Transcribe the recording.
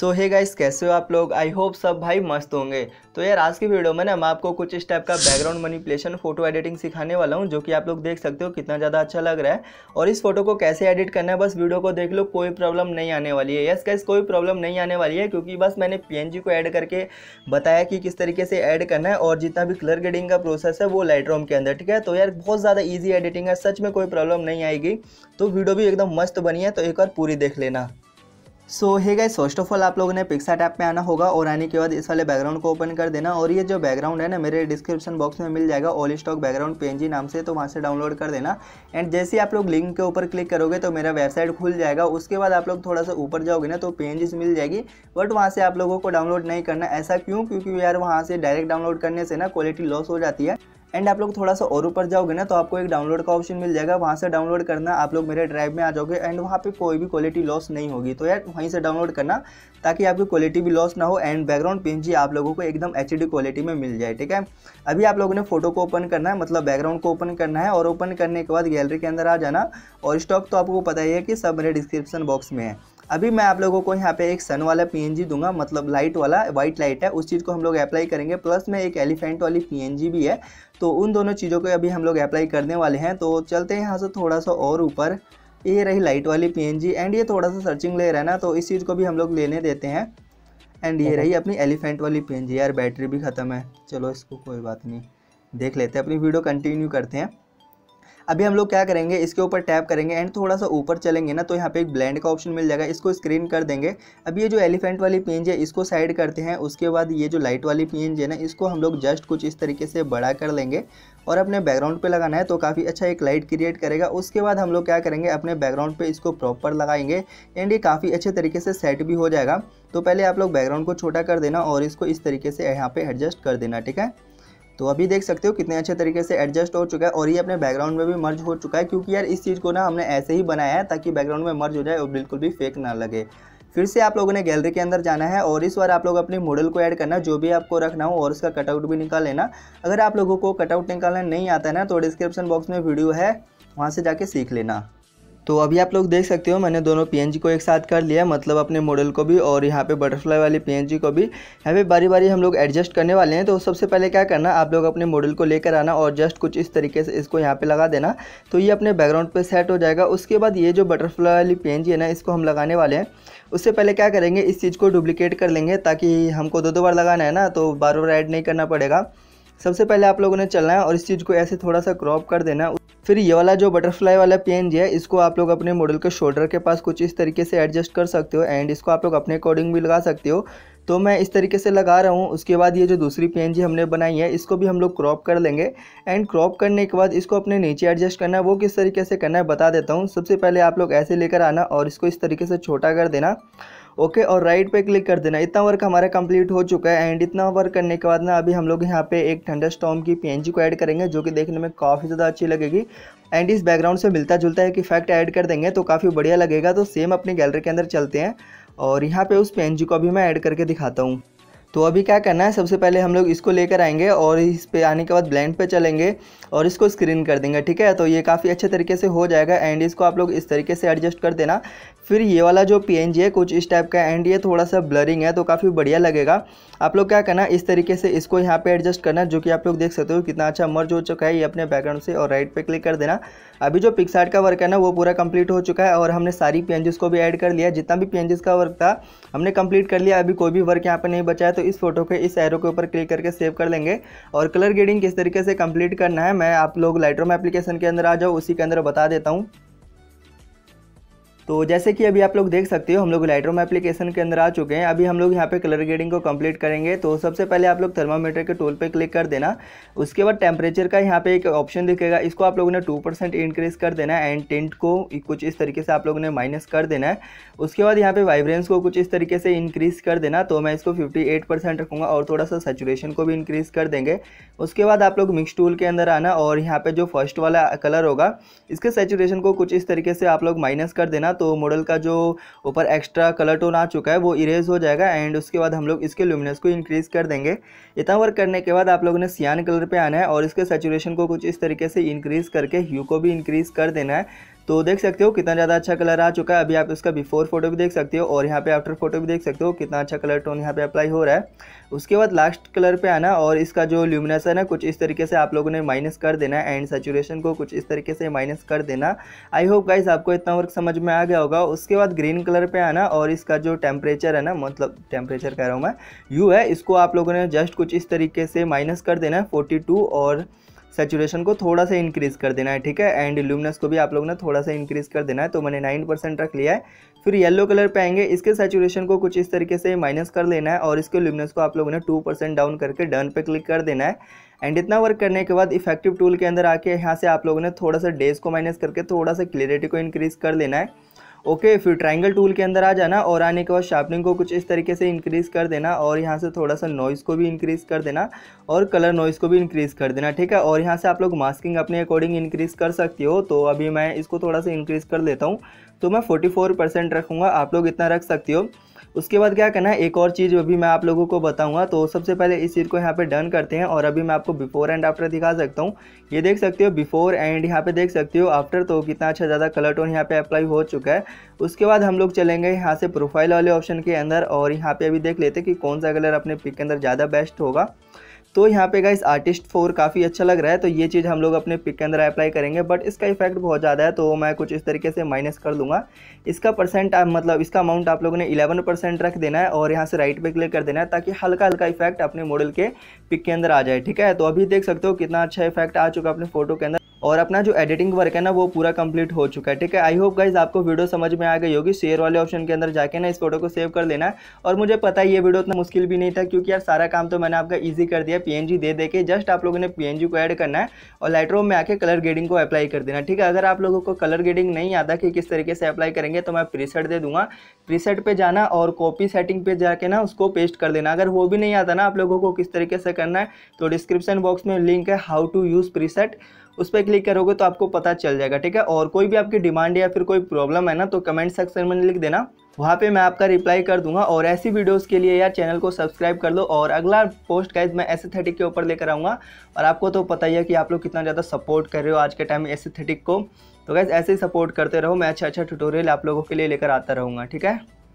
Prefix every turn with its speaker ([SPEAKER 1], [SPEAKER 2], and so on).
[SPEAKER 1] सो hey guys कैसे हो आप लोग आई होप सब भाई मस्त होंगे तो यार आज की वीडियो में ना मैं आपको कुछ इस टाइप का बैकग्राउंड मनीपुलेशन फोटो एडिटिंग सिखाने वाला हूँ जो कि आप लोग देख सकते हो कितना ज़्यादा अच्छा लग रहा है और इस फोटो को कैसे एडिट करना है बस वीडियो को देख लो कोई प्रॉब्लम नहीं आने वाली है यस गाइस कोई प्रॉब्लम नहीं आने वाली है क्योंकि बस मैंने पी को ऐड करके बताया कि किस तरीके से ऐड करना है और जितना भी कलर ग्रेडिंग का प्रोसेस है वो लाइट के अंदर ठीक है तो यार बहुत ज़्यादा ईजी एडिटिंग है सच में कोई प्रॉब्लम नहीं आएगी तो वीडियो भी एकदम मस्त बनी है तो एक बार पूरी देख लेना सो है गाइस फर्स्ट ऑफ ऑल आप लोगों ने पिक्सा टैप पे आना होगा और आने के बाद इस वाले बैकग्राउंड को ओपन कर देना और ये जो बैकग्राउंड है ना मेरे डिस्क्रिप्शन बॉक्स में मिल जाएगा ऑल स्टॉक बैकग्राउंड पीएनजी नाम से तो वहाँ से डाउनलोड कर देना एंड जैसे आप लोग लिंक के ऊपर क्लिक करोगे तो मेरा वेबसाइट खुल जाएगा उसके बाद आप लोग थोड़ा सा ऊपर जाओगे ना तो पी मिल जाएगी बट वहाँ से आप लोगों को डाउनलोड नहीं करना ऐसा क्यों क्योंकि यार वहाँ से डायरेक्ट डाउनलोड करने से ना क्वालिटी लॉस हो जाती है एंड आप लोग थोड़ा सा और ऊपर जाओगे ना तो आपको एक डाउनलोड का ऑप्शन मिल जाएगा वहाँ से डाउनलोड करना आप लोग मेरे ड्राइव में आ जाओगे एंड वहाँ पे कोई भी क्वालिटी लॉस नहीं होगी तो यार वहीं से डाउनलोड करना ताकि आपकी क्वालिटी भी लॉस ना हो एंड बैकग्राउंड पी आप लोगों को एकदम एच क्वालिटी में मिल जाए ठीक है अभी आप लोगों ने फोटो को ओपन करना है मतलब बैकग्राउंड को ओपन करना है और ओपन करने के बाद गैलरी के अंदर आ जाना और स्टॉक तो आपको पता ही है कि सब मेरे डिस्क्रिप्शन बॉक्स में है अभी मैं आप लोगों को यहाँ पे एक सन वाला पीएनजी दूंगा मतलब लाइट वाला व्हाइट लाइट है उस चीज़ को हम लोग अप्लाई करेंगे प्लस में एक एलिफेंट वाली पीएनजी भी है तो उन दोनों चीज़ों को अभी हम लोग अप्लाई करने वाले हैं तो चलते हैं यहाँ से थोड़ा सा और ऊपर ये रही लाइट वाली पी एंड ये थोड़ा सा सर्चिंग ले रहा है ना तो इस चीज़ को भी हम लोग लेने देते हैं एंड ये रही अपनी एलिफेंट वाली पी यार बैटरी भी ख़त्म है चलो इसको कोई बात नहीं देख लेते हैं अपनी वीडियो कंटिन्यू करते हैं अभी हम लोग क्या करेंगे इसके ऊपर टैप करेंगे एंड थोड़ा सा ऊपर चलेंगे ना तो यहाँ पे एक ब्लेंड का ऑप्शन मिल जाएगा इसको स्क्रीन कर देंगे अभी ये जो एलिफेंट वाली पेंज है इसको साइड करते हैं उसके बाद ये जो लाइट वाली पेंज है ना इसको हम लोग जस्ट कुछ इस तरीके से बड़ा कर लेंगे और अपने बैकग्राउंड पे लगाना है तो काफ़ी अच्छा एक लाइट क्रिएट करेगा उसके बाद हम लोग क्या करेंगे अपने बैकग्राउंड पे इसको प्रॉपर लगाएंगे एंड ये काफ़ी अच्छे तरीके से सेट भी हो जाएगा तो पहले आप लोग बैकग्राउंड को छोटा कर देना और इसको इस तरीके से यहाँ पे एडजस्ट कर देना ठीक है तो अभी देख सकते हो कितने अच्छे तरीके से एडजस्ट हो चुका है और ये अपने बैकग्राउंड में भी मर्ज हो चुका है क्योंकि यार इस चीज़ को ना हमने ऐसे ही बनाया है ताकि बैकग्राउंड में मर्ज हो जाए और बिल्कुल भी फेक ना लगे फिर से आप लोगों ने गैलरी के अंदर जाना है और इस बार आप लोग अपने मॉडल को ऐड करना जो भी आपको रखना हो और उसका कटआउट भी निकाल लेना अगर आप लोगों को कटआउट निकालना नहीं आता है ना तो डिस्क्रिप्शन बॉक्स में वीडियो है वहाँ से जाके सीख लेना तो अभी आप लोग देख सकते हो मैंने दोनों पी को एक साथ कर लिया मतलब अपने मॉडल को भी और यहाँ पे बटरफ्लाई वाली पी को भी यहाँ पे बारी बारी हम लोग एडजस्ट करने वाले हैं तो सबसे पहले क्या करना आप लोग अपने मॉडल को लेकर आना और जस्ट कुछ इस तरीके से इसको यहाँ पे लगा देना तो ये अपने बैकग्राउंड पर सेट हो जाएगा उसके बाद ये जो बटरफ्लाई वाली पी है ना इसको हम लगाने वाले हैं उससे पहले क्या करेंगे इस चीज़ को डुप्लिकेट कर लेंगे ताकि हमको दो दो बार लगाना है ना तो बार बार ऐड नहीं करना पड़ेगा सबसे पहले आप लोगों ने चलना है और इस चीज़ को ऐसे थोड़ा सा क्रॉप कर देना फिर ये वाला जो बटरफ्लाई वाला पेन है इसको आप लोग अपने मॉडल के शोल्डर के पास कुछ इस तरीके से एडजस्ट कर सकते हो एंड इसको आप लोग अपने अकॉर्डिंग भी लगा सकते हो तो मैं इस तरीके से लगा रहा हूँ उसके बाद ये जो दूसरी पेन जी हमने बनाई है इसको भी हम लोग क्रॉप कर लेंगे एंड क्रॉप करने के बाद इसको अपने नीचे एडजस्ट करना है वो किस तरीके से करना है बता देता हूँ सबसे पहले आप लोग ऐसे लेकर आना और इसको इस तरीके से छोटा कर देना ओके और राइट पे क्लिक कर देना इतना वर्क हमारा कंप्लीट हो चुका है एंड इतना वर्क करने के बाद ना अभी हम लोग यहाँ पे एक ठंडा स्टॉम की पी को ऐड करेंगे जो कि देखने में काफ़ी ज़्यादा अच्छी लगेगी एंड इस बैकग्राउंड से मिलता जुलता एक इफेक्ट ऐड कर देंगे तो काफ़ी बढ़िया लगेगा तो सेम अपनी गैलरी के अंदर चलते हैं और यहाँ पर उस पी को अभी मैं ऐड करके दिखाता हूँ तो अभी क्या करना है सबसे पहले हम लोग इसको लेकर आएंगे और इस पे आने के बाद ब्लैंड पे चलेंगे और इसको स्क्रीन कर देंगे ठीक है तो ये काफ़ी अच्छे तरीके से हो जाएगा एंड इसको आप लोग इस तरीके से एडजस्ट कर देना फिर ये वाला जो पी है कुछ इस टाइप का एंड ये थोड़ा सा ब्लरिंग है तो काफ़ी बढ़िया लगेगा आप लोग क्या करना इस तरीके से इसको यहाँ पर एडजस्ट करना जो कि आप लोग देख सकते हो कितना अच्छा मर्ज हो चुका है ये अपने बैकग्राउंड से और राइट पर क्लिक कर देना अभी जो पिक्सार्ट का वर्क है ना वो पूरा कंप्लीट हो चुका है और हमने सारी पी को भी ऐड कर लिया जितना भी पी का वर्क था हमने कंप्लीट कर लिया अभी कोई भी वर्क यहाँ पर नहीं बचा है तो इस फोटो के इस एरो के ऊपर क्लिक करके सेव कर लेंगे और कलर ग्रेडिंग किस तरीके से कंप्लीट करना है मैं आप लोग लाइटरूम एप्लीकेशन के अंदर आ जाओ उसी के अंदर बता देता हूँ तो जैसे कि अभी आप लोग देख सकते हो हम लोग लाइटरूम एप्लीकेशन के अंदर आ चुके हैं अभी हम लोग यहाँ पे कलर ग्रेडिंग को कंप्लीट करेंगे तो सबसे पहले आप लोग थर्मामीटर के टूल पे क्लिक कर देना उसके बाद टेम्परेचर का यहाँ पे एक ऑप्शन दिखेगा इसको आप लोगों ने टू परसेंट इंक्रीज़ कर देना है एंड टेंट को कुछ इस तरीके से आप लोगों ने माइनस कर देना है उसके बाद यहाँ पर वाइब्रेंस को कुछ इस तरीके से इंक्रीज़ कर देना तो मैं इसको फिफ्टी रखूँगा और थोड़ा सा सेचुरेशन को भी इंक्रीज़ कर देंगे उसके बाद आप लोग मिक्स टूल के अंदर आना और यहाँ पर जो फर्स्ट वाला कलर होगा इसके सेचुरेशन को कुछ इस तरीके से आप लोग माइनस कर देना तो मॉडल का जो ऊपर एक्स्ट्रा कलर टोन आ चुका है वो इरेज हो जाएगा एंड उसके बाद हम लोग इसके लुमिनस को इंक्रीज़ कर देंगे इतना वर्क करने के बाद आप लोगों ने सियान कलर पर आना है और इसके सेचुरेशन को कुछ इस तरीके से इंक्रीज़ करके ह्यू को भी इंक्रीज़ कर देना है तो देख सकते हो कितना ज़्यादा अच्छा कलर आ चुका है अभी आप इसका बिफोर फोटो भी देख सकते हो और यहाँ पे आफ्टर फोटो भी देख सकते हो कितना अच्छा कलर टोन यहाँ पे अप्लाई हो रहा है उसके बाद लास्ट कलर पे आना और इसका जो ल्यूमिनस है ना कुछ इस तरीके से आप लोगों ने माइनस कर देना एंड सेचुरेशन को कुछ इस तरीके से माइनस कर देना आई होप गाइज आपको इतना वर्क समझ में आ गया होगा उसके बाद ग्रीन कलर पर आना और इसका जो टेम्परेचर है ना मतलब टेम्परेचर कह रहा हूँ मैं यू है इसको आप लोगों ने जस्ट कुछ इस तरीके से माइनस कर देना फोर्टी और सेचुरेशन को थोड़ा सा इंक्रीज़ कर देना है ठीक है एंड ल्यूमिनस को भी आप लोग ने थोड़ा सा इंक्रीज़ कर देना है तो मैंने नाइन परसेंट रख लिया है फिर येलो कलर पे आएंगे इसके सेचुरेशन को कुछ इस तरीके से माइनस कर लेना है और इसके ल्यूमिनस को आप लोगों ने टू परसेंट डाउन करके डन पे क्लिक कर देना है एंड इतना वर्क करने के बाद इफेक्टिव टूल के अंदर आके यहाँ से आप लोगों ने थोड़ा सा डेज को माइनस करके थोड़ा सा क्लियरिटी को इंक्रीज़ कर लेना है ओके फिर ट्राइंगल टूल के अंदर आ जाना और आने के बाद शार्पनिंग को कुछ इस तरीके से इंक्रीज़ कर देना और यहाँ से थोड़ा सा नॉइज़ को भी इंक्रीज़ कर देना और कलर नॉइज़ को भी इंक्रीज़ कर देना ठीक है और यहाँ से आप लोग मास्किंग अपने अकॉर्डिंग इंक्रीज़ कर सकते हो तो अभी मैं इसको थोड़ा सा इंक्रीज़ कर देता हूँ तो मैं फोर्टी परसेंट रखूँगा आप लोग इतना रख सकती हो उसके बाद क्या करना है एक और चीज़ अभी मैं आप लोगों को बताऊंगा तो सबसे पहले इस चीज़ को यहाँ पे डन करते हैं और अभी मैं आपको बिफोर एंड आफ्टर दिखा सकता हूँ ये देख सकते हो बिफोर एंड यहाँ पे देख सकते हो आफ्टर तो कितना अच्छा ज़्यादा कलर टोन यहाँ पे अप्लाई हो चुका है उसके बाद हम लोग चलेंगे यहाँ से प्रोफाइल वाले ऑप्शन के अंदर और यहाँ पर अभी देख लेते हैं कि कौन सा कलर अपने पिक के अंदर ज़्यादा बेस्ट होगा तो यहाँ पे गाइस आर्टिस्ट फोर काफ़ी अच्छा लग रहा है तो ये चीज़ हम लोग अपने पिक के अंदर अप्लाई करेंगे बट इसका इफेक्ट बहुत ज़्यादा है तो मैं कुछ इस तरीके से माइनस कर दूंगा इसका परसेंट आप मतलब इसका अमाउंट आप लोगों ने 11 परसेंट रख देना है और यहाँ से राइट पे क्लिक कर देना है ताकि हल्का हल्का इफेक्ट अपने मॉडल के पिक के अंदर आ जाए ठीक है तो अभी देख सकते हो कितना अच्छा इफेक्ट आ चुका अपने फोटो के अंदर और अपना जो एडिटिंग वर्क है ना वो पूरा कंप्लीट हो चुका है ठीक है आई होप गाइज आपको वीडियो समझ में आ गई होगी शेयर वाले ऑप्शन के अंदर जाके ना इस फोटो को सेव कर लेना और मुझे पता है ये वीडियो इतना मुश्किल भी नहीं था क्योंकि यार सारा काम तो मैंने आपका ईजी कर दिया पी दे दे के जस्ट आप लोगों ने पी को ऐड करना है और लाइटरूम में आके कलर ग्रेडिंग को अप्लाई कर देना ठीक है अगर आप लोगों को कलर ग्रेडिंग नहीं आता कि किस तरीके से अप्लाई करेंगे तो मैं प्रीसेट दे दूंगा प्रीसेट पर जाना और कॉपी सेटिंग पे जाके ना उसको पेस्ट कर देना अगर वो भी नहीं आता ना आप लोगों को किस तरीके से करना है तो डिस्क्रिप्शन बॉक्स में लिंक है हाउ टू यूज़ प्रीसेट उस पर क्लिक करोगे तो आपको पता चल जाएगा ठीक है और कोई भी आपकी डिमांड या फिर कोई प्रॉब्लम है ना तो कमेंट सेक्शन में लिख देना वहाँ पे मैं आपका रिप्लाई कर दूंगा और ऐसी वीडियोस के लिए यार चैनल को सब्सक्राइब कर लो और अगला पोस्ट गाइज मैं एस्थेटिक के ऊपर लेकर आऊँगा और आपको तो पता ही है कि आप लोग कितना ज़्यादा सपोर्ट कर रहे हो आज के टाइम में एस्थेटिक को तो गैस ऐसे ही सपोर्ट करते रहो मैं अच्छा अच्छा ट्यूटोरियल आप लोगों के लिए लेकर आता रहूँगा ठीक है